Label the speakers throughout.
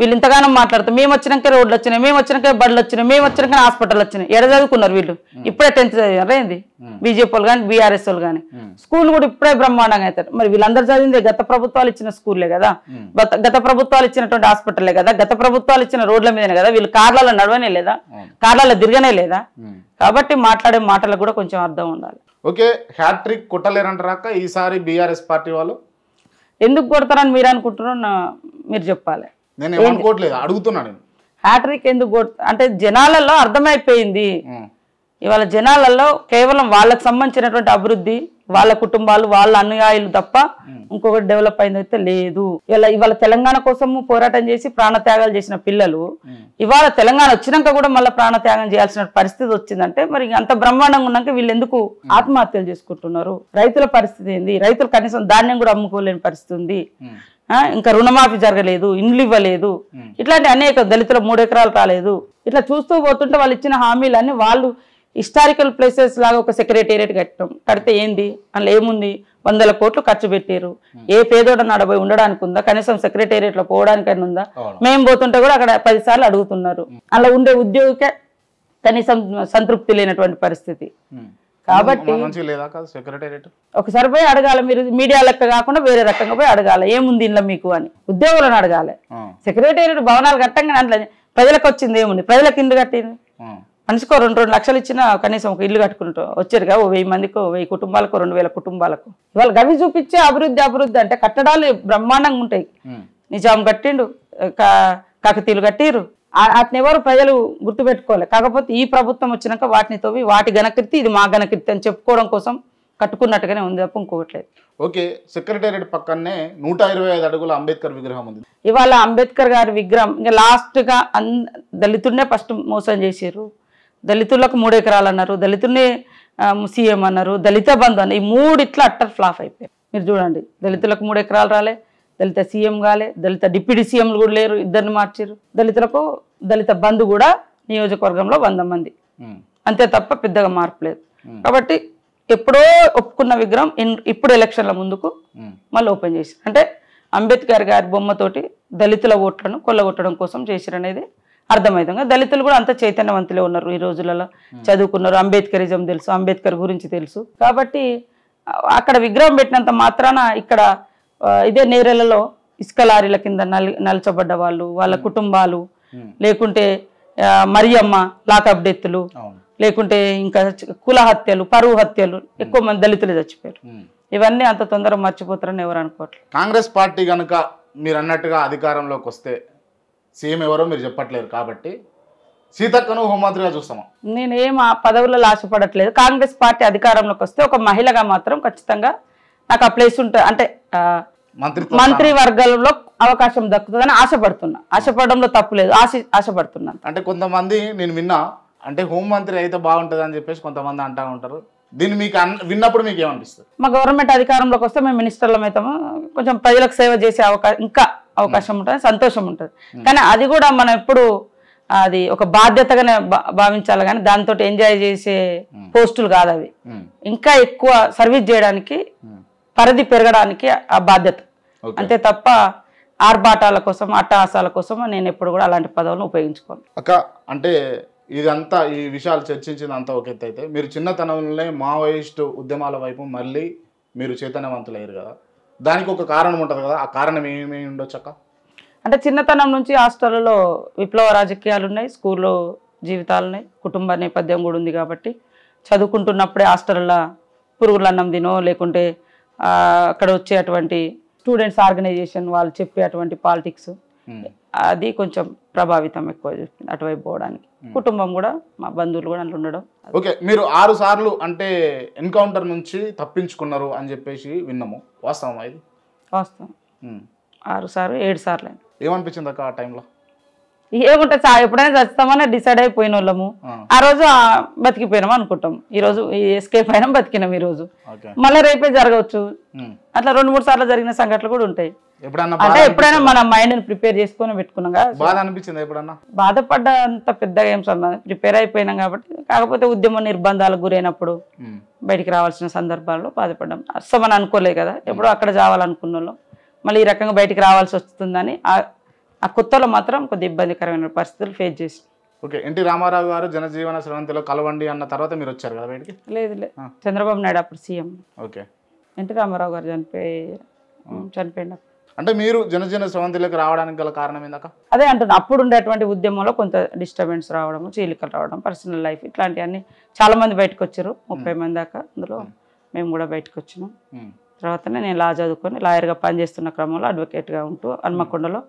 Speaker 1: వీళ్ళు ఇంతగానో మాట్లాడుతారు మేము వచ్చినాక రోడ్లు వచ్చినాయి మేము వచ్చినాక బడులు వచ్చినాయి మేము వచ్చినాక హాస్పిటల్ వచ్చినాయి ఎడ చదువుకున్నారు వీళ్ళు ఇప్పుడే టెన్త్ ఏంది బీజేపీ వాళ్ళు కానీ బీఆర్ఎస్ వాళ్ళు కానీ స్కూల్ కూడా ఇప్పుడే బ్రహ్మాండంగా అవుతారు మరి వీళ్ళందరూ చదివింది గత ప్రభుత్వాలు ఇచ్చిన స్కూల్లే కదా గత ప్రభుత్వాలు ఇచ్చినటువంటి హాస్పిటల్లే కదా గత ప్రభుత్వాలు ఇచ్చిన రోడ్ల మీదనే కదా వీళ్ళు కార్లలో నడవనే లేదా కార్లలో తిరగనే లేదా కాబట్టి మాట్లాడే మాటలకు కూడా కొంచెం అర్థం ఉండాలి
Speaker 2: ఓకే హ్యాట్రిక్ కొట్టలేరంటారాక ఈసారి
Speaker 1: బీఆర్ఎస్ పార్టీ వాళ్ళు ఎందుకు కొడతారని మీరు అనుకుంటున్నారో మీరు చెప్పాలి నేను హ్యాట్రిక్ ఎందుకు అంటే జనాలలో అర్థమైపోయింది ఇవాళ జనాలలో కేవలం వాళ్ళకి సంబంధించినటువంటి అభివృద్ధి వాళ్ళ కుటుంబాలు వాళ్ళ అనుయాయులు తప్ప ఇంకొకటి డెవలప్ అయింది అయితే లేదు ఇలా ఇవాళ తెలంగాణ కోసము పోరాటం చేసి ప్రాణత్యాగాలు చేసిన పిల్లలు ఇవాళ తెలంగాణ వచ్చినాక కూడా మళ్ళీ ప్రాణత్యాగం చేయాల్సిన పరిస్థితి వచ్చిందంటే మరి అంత బ్రహ్మాండంగా ఉన్నాక వీళ్ళు ఎందుకు ఆత్మహత్యలు చేసుకుంటున్నారు రైతుల పరిస్థితి ఏంది రైతులు కనీసం ధాన్యం కూడా అమ్ముకోలేని పరిస్థితి ఉంది ఇంకా రుణమాఫీ జరగలేదు ఇండ్లు ఇవ్వలేదు ఇట్లాంటి అనేక దళితుల మూడెకరాలు రాలేదు ఇట్లా చూస్తూ పోతుంటే వాళ్ళు ఇచ్చిన హామీలన్నీ వాళ్ళు హిస్టారికల్ ప్లేసెస్ లాగా ఒక సెక్రటేరియట్ కట్టడం కడితే ఏంది అందులో ఏముంది వందల కోట్లు ఖర్చు పెట్టారు ఏ పేదోడ నడబోయి ఉండడానికి ఉందా కనీసం సెక్రటేరియట్లో పోవడానికైనా ఉందా మేము పోతుంటే కూడా అక్కడ పదిసార్లు అడుగుతున్నారు అలా ఉండే ఉద్యోగికే కనీసం సంతృప్తి లేనటువంటి పరిస్థితి కాబట్టి
Speaker 2: ఒకసారి పోయి అడగాలి
Speaker 1: మీరు మీడియా లెక్క కాకుండా వేరే రకంగా పోయి అడగాలి ఏముంది ఇంట్లో మీకు అని ఉద్యోగులను అడగాలి సెక్రటేరియట్ భవనాలు కట్టంగా దాంట్లో ప్రజలకు వచ్చింది ఏముంది ప్రజలకు ఇల్లు కట్టింది మనిషికో రెండు రెండు లక్షలు ఇచ్చినా కనీసం ఒక ఇల్లు కట్టుకుంటూ వచ్చారుగా ఓ వెయ్యి మందికి వెయ్యి కుటుంబాలకు రెండు వేల కుటుంబాలకు ఇవాళ గవి చూపించే అభివృద్ధి అభివృద్ధి అంటే కట్టడాలు బ్రహ్మాండంగా ఉంటాయి నిజాం కట్టిండు కాకతీయులు కట్టిరు అతనెవరు ప్రజలు గుర్తుపెట్టుకోవాలి కాకపోతే ఈ ప్రభుత్వం వచ్చినాక వాటిని తోవి వాటి ఘనకీర్తి ఇది మా ఘనకీర్తి అని చెప్పుకోవడం కోసం కట్టుకున్నట్టుగానే ఉంది తప్ప ఇంకోవట్లేదు
Speaker 2: ఓకే సెక్రటేరియట్ పక్కనే నూట ఇరవై ఐదు అడుగుల అంబేద్కర్ విగ్రహం ఉంది
Speaker 1: ఇవాళ అంబేద్కర్ గారి విగ్రహం ఇంకా లాస్ట్గా అన్ దళితుడినే ఫస్ట్ మోసం చేశారు దళితులకు మూడు ఎకరాలు అన్నారు దళితుడిని సీఎం అన్నారు దళిత బంధు అన్నారు ఈ మూడు ఇట్లా అట్టర్ ఫ్లాప్ అయిపోయాయి మీరు చూడండి దళితులకు మూడు ఎకరాలు రాలే దళిత సీఎం కాలే దళిత డిప్యూటీ సీఎంలు కూడా లేరు ఇద్దరిని మార్చారు దళితులకు దళిత బంధు కూడా నియోజకవర్గంలో వంద మంది అంతే తప్ప పెద్దగా మార్పు లేదు కాబట్టి ఎప్పుడో ఒప్పుకున్న విగ్రహం ఇప్పుడు ఎలక్షన్ల ముందుకు మళ్ళీ ఓపెన్ చేసి అంటే అంబేద్కర్ గారి బొమ్మతోటి దళితుల ఓట్లను కొల్లగొట్టడం కోసం చేశారు అనేది అర్థమైందంగా దళితులు కూడా అంత చైతన్యవంతులే ఉన్నారు ఈ రోజులలో చదువుకున్నారు అంబేద్కరిజం తెలుసు అంబేద్కర్ గురించి తెలుసు కాబట్టి అక్కడ విగ్రహం పెట్టినంత మాత్రాన ఇక్కడ ఇదే నేరలలో ఇసుక లారీల కింద నలచబడ్డ వాళ్ళు వాళ్ళ కుటుంబాలు లేకుంటే మరియమ్మ లాకప్ డెత్లు లేకుంటే ఇంకా కుల హత్యలు పరువు హత్యలు ఎక్కువ మంది దళితులు చచ్చిపోయారు ఇవన్నీ అంత తొందరగా మర్చిపోతారని ఎవరు అనుకోవట్లేదు
Speaker 2: కాంగ్రెస్ పార్టీ కనుక మీరు అన్నట్టుగా అధికారంలోకి వస్తే
Speaker 1: సీఎం ఎవరో మీరు చెప్పట్లేరు కాబట్టి సీతక్కను హోంమంత్రిగా చూస్తాము నేను ఏం ఆ పదవుల్లో ఆశపడట్లేదు కాంగ్రెస్ పార్టీ అధికారంలోకి వస్తే ఒక మహిళగా మాత్రం ఖచ్చితంగా నాకు ఆ ప్లేస్ ఉంటుంది అంటే మంత్రి వర్గంలో అవకాశం దక్కుతుందని ఆశపడుతున్నా ఆశపడంలో తప్పు లేదు ఆశ ఆశపడుతున్నాను అంటే కొంతమంది నేను విన్నా అంటే మంత్రి అయితే
Speaker 2: బాగుంటుంది అని చెప్పేసి కొంతమంది అంటా ఉంటారు దీన్ని మీకు విన్నప్పుడు మీకు ఏమనిపిస్తుంది
Speaker 1: మా గవర్నమెంట్ అధికారంలోకి వస్తే మేము మినిస్టర్లం అవుతాము కొంచెం ప్రజలకు సేవ చేసే అవకాశం ఇంకా అవకాశం ఉంటుంది సంతోషం ఉంటుంది కానీ అది కూడా మనం ఎప్పుడు అది ఒక బాధ్యతగానే భావించాలి కానీ దాంతో ఎంజాయ్ చేసే పోస్టులు కాదు అవి ఇంకా ఎక్కువ సర్వీస్ చేయడానికి పరిధి పెరగడానికి ఆ బాధ్యత అంతే తప్ప ఆర్భాటాల కోసం అట్టహాసాల కోసం నేను ఎప్పుడు కూడా అలాంటి పదవులను ఉపయోగించుకోను
Speaker 2: అక్క అంటే ఇదంతా ఈ విషయాలు చర్చించిందంతా ఒక ఎత్తు అయితే మీరు చిన్నతనంలోనే మావోయిస్టు ఉద్యమాల వైపు మళ్ళీ మీరు చైతన్యవంతులయ్యారు కదా దానికి ఒక కారణం ఉంటుంది కదా ఆ కారణం ఏమేమి ఉండొచ్చు అక్క
Speaker 1: అంటే చిన్నతనం నుంచి హాస్టల్లో విప్లవ రాజకీయాలు ఉన్నాయి స్కూల్లో జీవితాలు ఉన్నాయి కుటుంబ నేపథ్యం కూడా ఉంది కాబట్టి చదువుకుంటున్నప్పుడే హాస్టల్లో పురుగులన్నం తినో లేకుంటే అక్కడ వచ్చేటువంటి స్టూడెంట్స్ ఆర్గనైజేషన్ వాళ్ళు చెప్పేటువంటి పాలిటిక్స్ అది కొంచెం ప్రభావితం ఎక్కువ చెప్పింది అటువైపు పోవడానికి కుటుంబం కూడా మా బంధువులు కూడా అందులో ఉండడం
Speaker 2: ఓకే మీరు ఆరు సార్లు అంటే ఎన్కౌంటర్ నుంచి తప్పించుకున్నారు అని చెప్పేసి విన్నాము వాస్తవం ఇది
Speaker 1: వాస్తవం ఆరు సార్లు ఏడు సార్లు
Speaker 2: ఏమనిపించింది అక్క ఆ టైంలో
Speaker 1: ఏముంటే చా ఎప్పుడైనా చచ్చుతామని డిసైడ్ అయిపోయిన వాళ్ళము ఆ రోజు బతికిపోయినాం అనుకుంటాం ఈ రోజు ఎస్కేప్ అయినా బతికినాం ఈ రోజు మళ్ళీ రేపే జరగవచ్చు అట్లా రెండు మూడు సార్లు జరిగిన సంఘటనలు కూడా ఉంటాయి అంటే ఎప్పుడైనా మన మైండ్ ప్రిపేర్ చేసుకుని పెట్టుకున్నాం బాధపడ్డంత అనిపించింది బాధపడ్డ అంత పెద్దగా ఏం సంబంధం ప్రిపేర్ అయిపోయినాం కాబట్టి కాకపోతే ఉద్యమ నిర్బంధాలకు గురైనప్పుడు బయటికి రావాల్సిన సందర్భాల్లో బాధపడ్డాం అస్సమని అనుకోలేదు కదా ఎప్పుడో అక్కడ చావాలనుకున్న మళ్ళీ ఈ రకంగా బయటికి రావాల్సి వస్తుందని ఆ కొత్తలో మాత్రం కొద్ది ఇబ్బందికరమైన పరిస్థితులు ఫేస్ చేసి ఓకే ఎన్టీ రామారావు గారు జనజీవన స్రవంతిలో కలవండి
Speaker 2: అన్న తర్వాత మీరు వచ్చారు కదా బయటికి లేదు లేదు చంద్రబాబు నాయుడు అప్పుడు సీఎం ఓకే ఎన్టీ రామారావు గారు చనిపోయి చనిపోయిన అంటే మీరు జనజీవన స్రవంతిలోకి రావడానికి గల కారణం ఏందాక
Speaker 1: అదే అంటున్నా అప్పుడు ఉండేటువంటి ఉద్యమంలో కొంత డిస్టర్బెన్స్ రావడము చీలికలు రావడం పర్సనల్ లైఫ్ ఇట్లాంటివన్నీ చాలా మంది బయటకు వచ్చారు ముప్పై మంది దాకా అందులో మేము కూడా బయటకు వచ్చినాం తర్వాతనే నేను లా చదువుకొని లాయర్గా పనిచేస్తున్న క్రమంలో అడ్వకేట్గా ఉంటూ హన్మకొండలో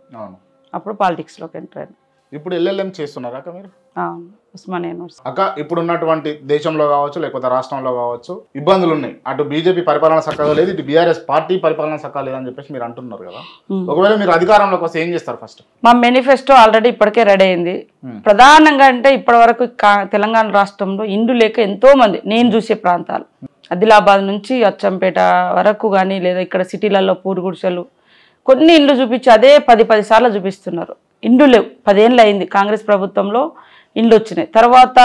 Speaker 1: అప్పుడు పాలిటిక్స్లోకి ఎంటర్ అయ్యాను ఇప్పుడు ఎల్ఎల్ఎం చేస్తున్నారా అక్క మీరు ఉస్మానియా యూనివర్సిటీ అక్క ఇప్పుడు
Speaker 2: ఉన్నటువంటి దేశంలో కావచ్చు లేకపోతే రాష్ట్రంలో కావచ్చు ఇబ్బందులు ఉన్నాయి అటు బీజేపీ పరిపాలన సక్కగా లేదు ఇటు బీఆర్ఎస్ పార్టీ పరిపాలన చక్కగా లేదని చెప్పేసి మీరు అంటున్నారు కదా ఒకవేళ మీరు అధికారంలోకి వస్తే ఏం చేస్తారు ఫస్ట్
Speaker 1: మా మేనిఫెస్టో ఆల్రెడీ ఇప్పటికే రెడీ అయింది ప్రధానంగా అంటే ఇప్పటి వరకు తెలంగాణ రాష్ట్రంలో ఇండ్లు లేక ఎంతో మంది నేను చూసే ప్రాంతాలు ఆదిలాబాద్ నుంచి అచ్చంపేట వరకు కానీ లేదా ఇక్కడ సిటీలలో పూరుగుడిసెలు కొన్ని ఇండ్లు చూపించి అదే పది పది సార్లు చూపిస్తున్నారు ఇండ్లు లేవు పదేళ్ళు అయింది కాంగ్రెస్ ప్రభుత్వంలో ఇండ్లు వచ్చినాయి తర్వాత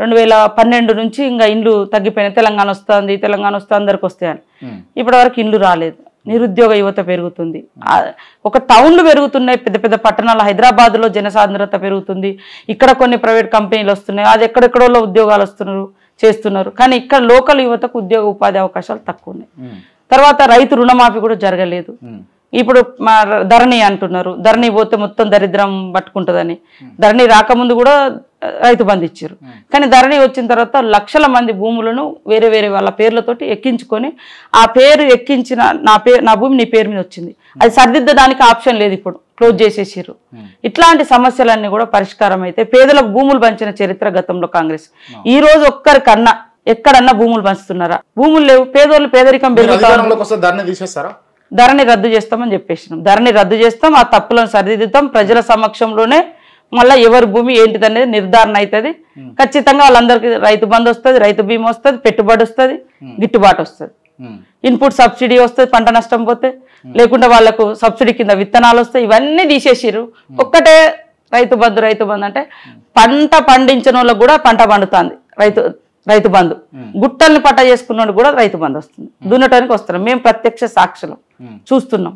Speaker 1: రెండు వేల పన్నెండు నుంచి ఇంకా ఇండ్లు తగ్గిపోయినాయి తెలంగాణ వస్తుంది తెలంగాణ వస్తుంది అందరికి వస్తాయని ఇప్పటి వరకు ఇండ్లు రాలేదు నిరుద్యోగ యువత పెరుగుతుంది ఒక టౌన్లు పెరుగుతున్నాయి పెద్ద పెద్ద పట్టణాలు హైదరాబాద్లో జనసాంద్రత పెరుగుతుంది ఇక్కడ కొన్ని ప్రైవేట్ కంపెనీలు వస్తున్నాయి అది ఎక్కడెక్కడోలో ఉద్యోగాలు వస్తున్నారు చేస్తున్నారు కానీ ఇక్కడ లోకల్ యువతకు ఉద్యోగ ఉపాధి అవకాశాలు తక్కువ ఉన్నాయి తర్వాత రైతు రుణమాఫీ కూడా జరగలేదు ఇప్పుడు మా ధరణి అంటున్నారు ధరణి పోతే మొత్తం దరిద్రం పట్టుకుంటుందని ధరణి రాకముందు కూడా రైతు బంధు ఇచ్చారు కానీ ధరణి వచ్చిన తర్వాత లక్షల మంది భూములను వేరే వేరే వాళ్ళ పేర్లతోటి ఎక్కించుకొని ఆ పేరు ఎక్కించిన నా పేరు నా భూమి నీ పేరు మీద వచ్చింది అది సరిదిద్దడానికి ఆప్షన్ లేదు ఇప్పుడు క్లోజ్ చేసేసారు ఇట్లాంటి సమస్యలన్నీ కూడా పరిష్కారం అయితే పేదలకు భూములు పంచిన చరిత్ర గతంలో కాంగ్రెస్ ఈ రోజు ఒక్కరి కన్నా ఎక్కడన్నా భూములు పంచుతున్నారా భూములు లేవు పేదోళ్ళు పేదరికం పెరుగుతారు ధరని రద్దు చేస్తామని చెప్పేసినాం ధరని రద్దు చేస్తాం ఆ తప్పులను సరిదిద్దుతాం ప్రజల సమక్షంలోనే మళ్ళీ ఎవరి భూమి ఏంటిది అనేది నిర్ధారణ అవుతుంది ఖచ్చితంగా వాళ్ళందరికీ రైతు బంధు వస్తుంది రైతు బీమా వస్తుంది పెట్టుబడి వస్తుంది గిట్టుబాటు వస్తుంది ఇన్పుట్ సబ్సిడీ వస్తుంది పంట నష్టం పోతే లేకుండా వాళ్లకు సబ్సిడీ కింద విత్తనాలు వస్తాయి ఇవన్నీ తీసేసిరు ఒక్కటే రైతు బంధు రైతు బంధు అంటే పంట పండించిన కూడా పంట పండుతుంది రైతు రైతు బంధు గుట్టల్ని పట్ట చేసుకున్నాడు కూడా రైతు బంధు వస్తుంది దున్నటానికి వస్తున్నాం మేము ప్రత్యక్ష సాక్షులం చూస్తున్నాం